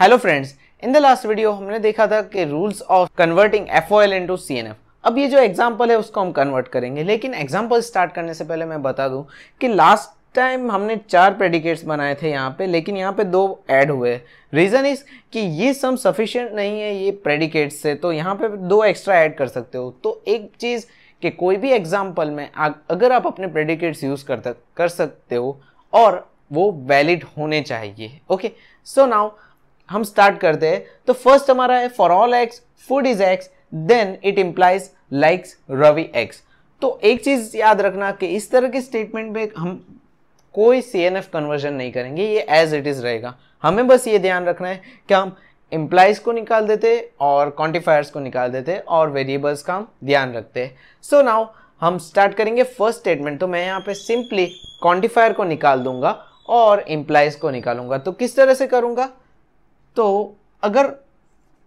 Hello friends in the last video हमने देखा था कि rules of converting F O L to C N F अब ये जो एग्जाम्पल है उसको हम कन्वर्ट करेंगे लेकिन एग्जाम्पल स्टार्ट करने से पहले मैं बता दूं कि लास्ट टाइम हमने चार प्रेडिकेट्स बनाए थे यहाँ पे लेकिन यहाँ पे दो ऐड हुए रीज़न इज कि ये सम सफिशेंट नहीं है ये प्रेडिकेट्स से तो यहाँ पे दो एक्स्ट्रा ऐड कर सकते हो तो एक चीज़ कि कोई भी एग्जाम्पल में अगर आप अपने प्रेडिकेट्स यूज़ कर सकते हो और वो वैलिड होने चाहिए ओके सो नाउ हम स्टार्ट करते हैं तो फर्स्ट हमारा है for all x food is x then it implies likes Ravi x तो एक चीज याद रखना कि इस तरह के स्टेटमेंट में हम कोई सी एन एफ कन्वर्जन नहीं करेंगे ये एज इट इज रहेगा हमें बस ये ध्यान रखना है कि हम इम्प्लाइज को निकाल देते और क्वान्टिफायर्स को निकाल देते और वेरिएबल्स का हम ध्यान रखते सो नाउ हम स्टार्ट करेंगे फर्स्ट स्टेटमेंट तो मैं यहाँ पे सिंपली क्वान्टिफायर को निकाल दूंगा और इम्प्लाइज को निकालूंगा तो किस तरह से करूंगा तो अगर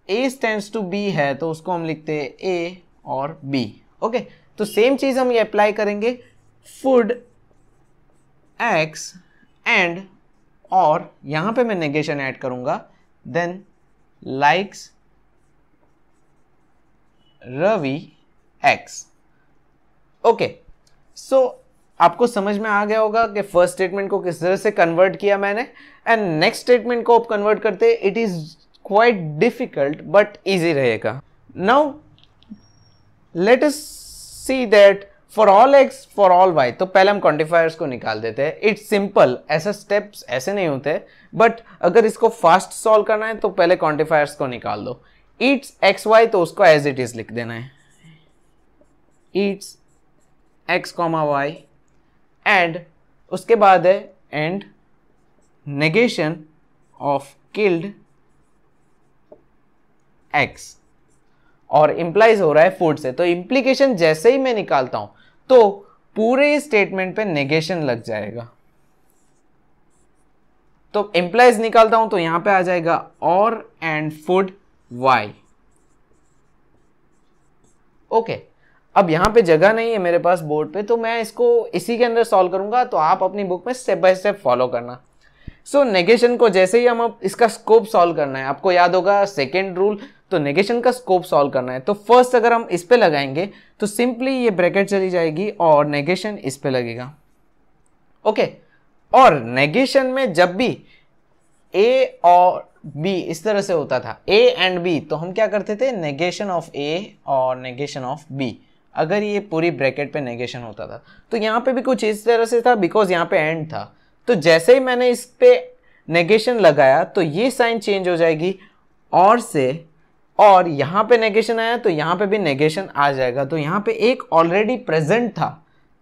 ए स्टैंड टू बी है तो उसको हम लिखते हैं ए और बी ओके तो सेम चीज़ हम ये अप्लाई करेंगे फूड एक्स एंड और यहां पे मैं नेगेशन ऐड करूंगा then likes Ravi x okay so आपको समझ में आ गया होगा कि फर्स्ट स्टेटमेंट को किस तरह से कन्वर्ट किया मैंने एंड नेक्स्ट स्टेटमेंट को आप कन्वर्ट करते it is quite difficult but easy रहेगा now let us see that for all x for all y तो पहले हम क्वान्टिफायर्स को निकाल देते हैं इट्स सिंपल ऐसे स्टेप्स ऐसे नहीं होते बट अगर इसको फास्ट सॉल्व करना है तो पहले क्वान्टिफायर्स को निकाल दो इट्स एक्स वाई तो उसको एज इट इज लिख देना है eats x comma y and उसके बाद है and negation of killed x और इम्प्लाइज हो रहा है फूड से तो इम्प्लीकेशन जैसे ही मैं निकालता हूं तो पूरे स्टेटमेंट पे नेगेशन लग जाएगा तो इम्प्लाइज निकालता हूं तो यहां पे आ जाएगा और and food y okay okay. अब यहाँ पे जगह नहीं है मेरे पास बोर्ड पे तो मैं इसको इसी के अंदर सॉल्व करूंगा तो आप अपनी बुक में स्टेप बाय स्टेप फॉलो करना सो so, नेगेशन को जैसे ही हम इसका स्कोप सॉल्व करना है आपको याद होगा सेकेंड रूल तो नेगेशन का स्कोप सॉल्व करना है तो फर्स्ट अगर हम इस पर लगाएंगे तो सिंपली ये ब्रैकेट चली जाएगी और नेगेशन इस पर लगेगा ओके okay. और नेगेशन में जब भी ए और बी इस तरह से होता था ए एंड बी तो हम क्या करते थे नेगेशन ऑफ ए और नेगेशन ऑफ बी अगर ये पूरी ब्रैकेट पे नेगेशन होता था तो यहाँ पे भी कुछ इस तरह से था बिकॉज यहाँ पे एंड था तो जैसे ही मैंने इस पर नेगेशन लगाया तो ये साइन चेंज हो जाएगी और से और यहाँ पे नेगेशन आया तो यहाँ पे भी नेगेशन आ जाएगा तो यहाँ पे एक ऑलरेडी प्रेजेंट था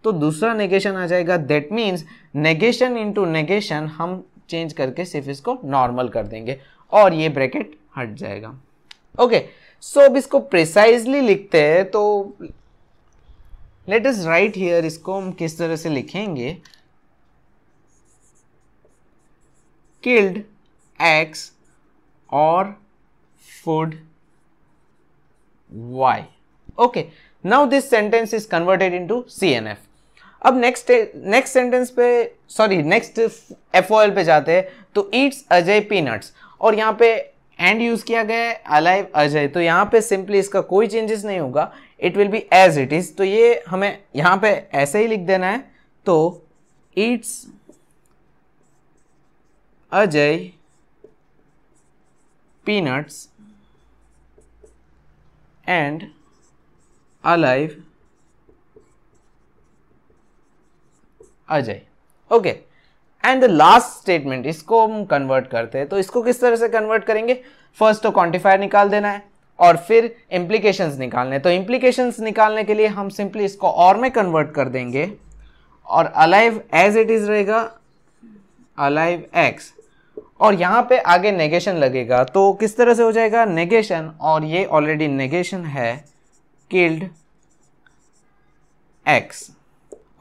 तो दूसरा नेगेशन आ जाएगा that means negation to negation हम चेंज करके सिर्फ इसको नॉर्मल कर देंगे और ये ब्रैकेट हट जाएगा ओके okay, सो so अब इसको प्रिसाइजली लिखते हैं तो लेट इज राइट हियर इसको हम किस तरह से लिखेंगे किल्ड एक्स और food y okay now this sentence is converted into cnf अब नेक्स्ट नेक्स्ट सेंटेंस पे सॉरी नेक्स्ट एफ पे जाते हैं तो ईट्स अजय पीनट्स और यहाँ पे एंड यूज किया गया है अलाइव अजय तो यहाँ पे सिंपली इसका कोई चेंजेस नहीं होगा it will be as it is तो ये हमें यहां पे ऐसे ही लिख देना है तो eats Ajay peanuts and alive Ajay okay and the last statement इसको हम कन्वर्ट करते हैं तो इसको किस तरह से कन्वर्ट करेंगे फर्स्ट तो क्वांटिफायर निकाल देना है और फिर इम्प्लीकेशंस निकालने तो इम्प्लीकेशंस निकालने के लिए हम सिंपली इसको और में कन्वर्ट कर देंगे और अलाइव एज इट इज़ रहेगा अलाइव एक्स और यहाँ पे आगे नेगेशन लगेगा तो किस तरह से हो जाएगा नेगेशन और ये ऑलरेडी नेगेशन है killed x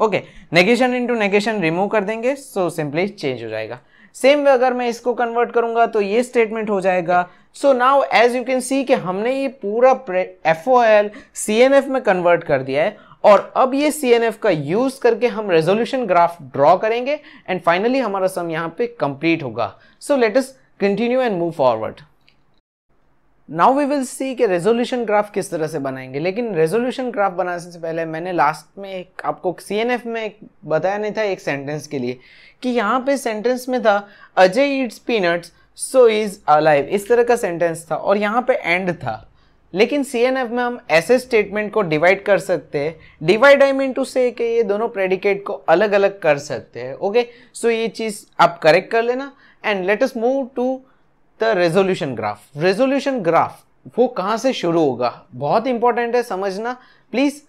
okay negation into negation remove कर देंगे सो सिंपली चेंज हो जाएगा सेम वे अगर मैं इसको कन्वर्ट करूंगा तो ये स्टेटमेंट हो जाएगा so now as you can see कि हमने ये पूरा F O L C N F में कन्वर्ट कर दिया है और अब ये सी एन एफ का यूज करके हम रेजोल्यूशन ग्राफ ड्रॉ करेंगे एंड फाइनली हमारा सम यहाँ पे कंप्लीट होगा so let us continue and move forward now we will see कि रेजोल्यूशन ग्राफ किस तरह से बनाएंगे लेकिन रेजोल्यूशन ग्राफ बनाने से पहले मैंने लास्ट में एक आपको सी में एक बताया नहीं था एक सेंटेंस के लिए कि यहाँ पे सेंटेंस में था Ajay eats peanuts so is alive इस तरह का सेंटेंस था और यहाँ पे एंड था लेकिन सी एन एफ में हम ऐसे स्टेटमेंट को डिवाइड कर सकते हैं डिवाइड आई मीन टू से कि ये दोनों प्रेडिकेट को अलग अलग कर सकते हैं ओके सो ये चीज़ आप करेक्ट कर लेना and let us move to the resolution graph resolution graph वो कहाँ से शुरू होगा बहुत इंपॉर्टेंट है समझना please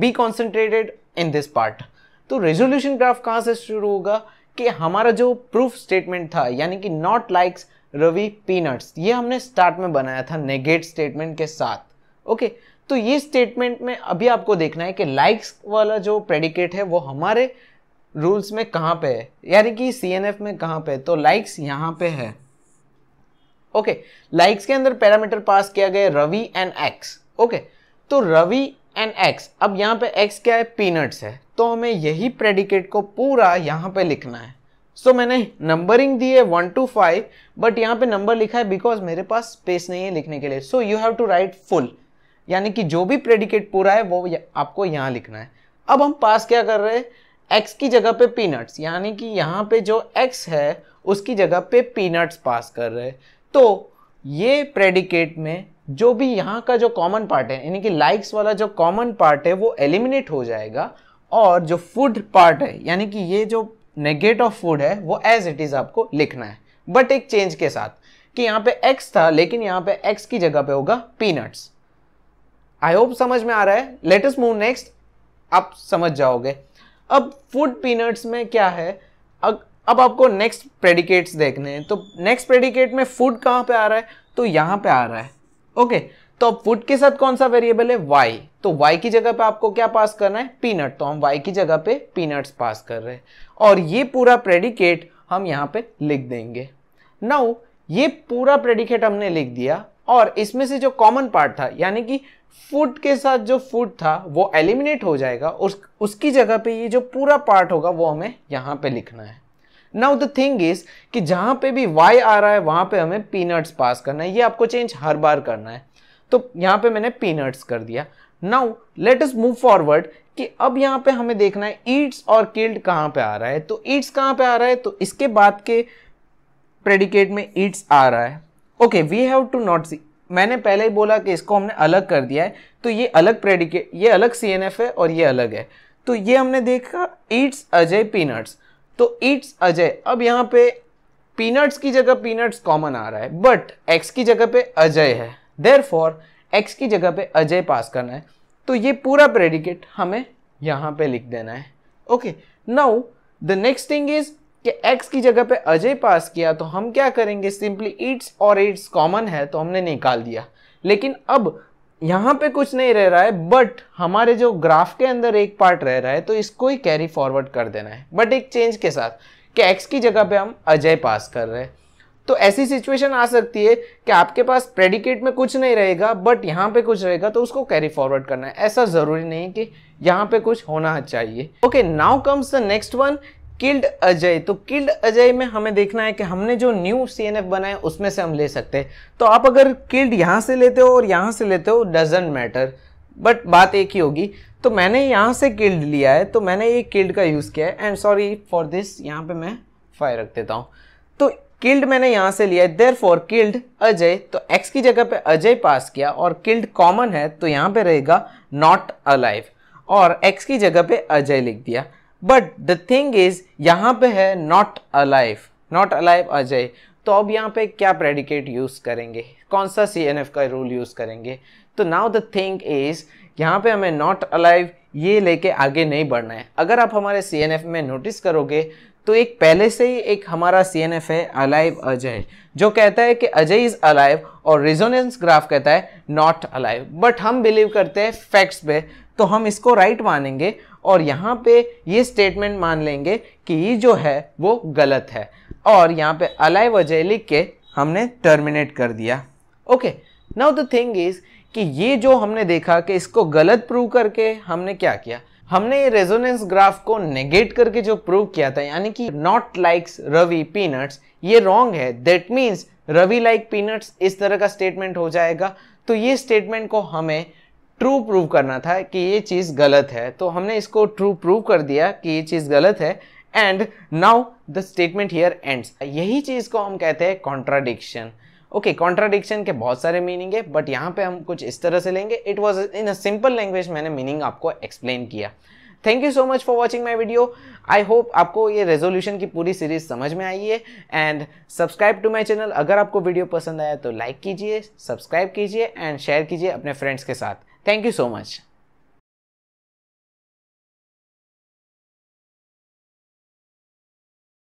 be concentrated in this part तो रेजोल्यूशन ग्राफ कहाँ से शुरू होगा कि हमारा जो प्रूफ स्टेटमेंट था यानी कि नॉट लाइक्स रवि पीनट्स ये हमने स्टार्ट में बनाया था नेगेट स्टेटमेंट के साथ ओके तो ये स्टेटमेंट में अभी आपको देखना है कि लाइक्स वाला जो प्रेडिकेट है वो हमारे रूल्स में कहाँ पे है यानी कि सी में कहाँ पे है तो लाइक्स यहाँ पे है ओके लाइक्स के अंदर पैरामीटर पास किया गया रवि एंड एक्स ओके तो रवि एंड एक्स अब यहाँ पे एक्स क्या है पीनट्स है तो हमें यही प्रेडिकेट को पूरा यहाँ पे लिखना है सो so, मैंने नंबरिंग दी है वन टू फाइव बट यहाँ पे नंबर लिखा है बिकॉज मेरे पास स्पेस नहीं है लिखने के लिए so you have to write full यानी कि जो भी प्रेडिकेट पूरा है वो आपको यहाँ लिखना है अब हम पास क्या कर रहे हैं एक्स की जगह पे पीनट्स यानी कि यहाँ पे जो एक्स है उसकी जगह पे पीनट्स पास कर रहे हैं तो ये प्रेडिकेट में जो भी यहाँ का जो कॉमन पार्ट है यानी कि लाइक्स वाला जो कॉमन पार्ट है वो एलिमिनेट हो जाएगा और जो फूड पार्ट है यानी कि ये जो नेगेट ऑफ फूड है वो एज इट इज़ आपको लिखना है बट एक चेंज के साथ कि यहाँ पे एक्स था लेकिन यहाँ पे एक्स की जगह पे होगा पीनट्स आई होप समझ में आ रहा है लेटेस्ट मूव नेक्स्ट आप समझ जाओगे अब फूड पीनट्स में क्या है अग, अब आपको नेक्स्ट प्रेडिकेट्स देखने हैं तो नेक्स्ट प्रेडिकेट में फूड कहाँ पे आ रहा है तो यहाँ पे आ रहा है ओके okay, तो अब फूड के साथ कौन सा वेरिएबल है वाई तो वाई की जगह पे आपको क्या पास करना है पीनट तो हम वाई की जगह पे पीनट्स पास कर रहे हैं और ये पूरा प्रेडिकेट हम यहाँ पे लिख देंगे नाउ ये पूरा प्रेडिकेट हमने लिख दिया और इसमें से जो कॉमन पार्ट था यानी कि फूड के साथ जो फूड था वो एलिमिनेट हो जाएगा उस उसकी जगह पे ये जो पूरा पार्ट होगा वो हमें यहाँ पे लिखना है नाउ द थिंग इज कि जहाँ पे भी y आ रहा है वहाँ पे हमें पीनट्स पास करना है ये आपको चेंज हर बार करना है तो यहाँ पे मैंने पीनट्स कर दिया now let us move forward कि अब यहाँ पे हमें देखना है ईट्स और किल्ड कहाँ पे आ रहा है तो ईट्स कहाँ पे आ रहा है तो इसके बाद के प्रेडिकेट में ईट्स आ रहा है okay we have to not see मैंने पहले ही बोला कि इसको हमने अलग कर दिया है तो ये अलग प्रेडिकेट ये अलग सी है और ये अलग है तो ये हमने देखा ईट्स अजय पीनट्स तो ईट्स अजय अब यहाँ पे पीनट्स की जगह पीनट्स कॉमन आ रहा है बट एक्स की जगह पे अजय है देर फॉर एक्स की जगह पे अजय पास करना है तो ये पूरा प्रेडिकेट हमें यहाँ पे लिख देना है okay now the next thing is कि एक्स की जगह पे अजय पास किया तो हम क्या करेंगे सिंपली इट्स और इट्स कॉमन है तो हमने निकाल दिया लेकिन अब यहाँ पे कुछ नहीं रह रहा है बट हमारे जो ग्राफ के अंदर एक पार्ट रह रहा है तो इसको ही कैरी फॉरवर्ड कर देना है बट एक चेंज के साथ कि एक्स की जगह पे हम अजय पास कर रहे हैं तो ऐसी सिचुएशन आ सकती है कि आपके पास प्रेडिकेट में कुछ नहीं रहेगा बट यहाँ पे कुछ रहेगा तो उसको कैरी फॉरवर्ड करना है ऐसा ज़रूरी नहीं कि यहाँ पे कुछ होना चाहिए okay now comes the next one killed Ajay तो किल्ड अजय में हमें देखना है कि हमने जो न्यू सी एन एफ बनाए उसमें से हम ले सकते हैं तो आप अगर किल्ड यहाँ से लेते हो और यहाँ से लेते हो डजेंट मैटर बट बात एक ही होगी तो मैंने यहाँ से किल्ड लिया है तो मैंने ये किल्ड का यूज़ किया है एंड सॉरी फॉर दिस यहाँ पे मैं फायर रख देता हूँ तो किल्ड मैंने यहाँ से लिया है देर फॉर किल्ड अजय तो एक्स की जगह पे अजय पास किया और किल्ड कॉमन है तो यहाँ पे रहेगा नॉट अलाइव और एक्स की जगह पे अजय लिख दिया बट द थिंग इज यहाँ पे है not alive not alive Ajay तो अब यहाँ पे क्या प्रेडिकेट यूज़ करेंगे कौन सा सी एन एफ का रूल यूज़ करेंगे तो नाउ द थिंग इज यहाँ पे हमें नॉट अलाइव ये लेके आगे नहीं बढ़ना है अगर आप हमारे सी एन एफ में नोटिस करोगे तो एक पहले से ही एक हमारा सी एन एफ है अलाइव अजय जो कहता है कि अजय इज़ अलाइव और रिजोनेंस ग्राफ कहता है नॉट अलाइव बट हम बिलीव करते हैं फैक्ट्स पे तो हम इसको राइट right मानेंगे और यहाँ पे ये स्टेटमेंट मान लेंगे कि ये जो है वो गलत है और यहाँ पे अलाइव अजय लिख के हमने टर्मिनेट कर दिया okay now the thing is कि ये जो हमने देखा कि इसको गलत प्रूव करके हमने क्या किया हमने ये रेजोनेंस ग्राफ को नेगेट करके जो प्रूव किया था यानी कि नॉट लाइक्स रवि पीनट्स ये रॉन्ग है that means Ravi like peanuts इस तरह का स्टेटमेंट हो जाएगा तो ये स्टेटमेंट को हमें ट्रू प्रूव करना था कि ये चीज़ गलत है तो हमने इसको ट्रू प्रूव कर दिया कि ये चीज़ गलत है and now the statement here ends यही चीज़ को हम कहते हैं कॉन्ट्राडिक्शन ओके okay, कॉन्ट्राडिक्शन के बहुत सारे मीनिंग है बट यहाँ पे हम कुछ इस तरह से लेंगे it was in a simple language मैंने मीनिंग आपको एक्सप्लेन किया thank you so much for watching my video I hope आपको ये रेजोल्यूशन की पूरी सीरीज समझ में आई है and subscribe to my channel अगर आपको वीडियो पसंद आया तो लाइक कीजिए सब्सक्राइब कीजिए एंड शेयर कीजिए अपने फ्रेंड्स के साथ थैंक यू सो मच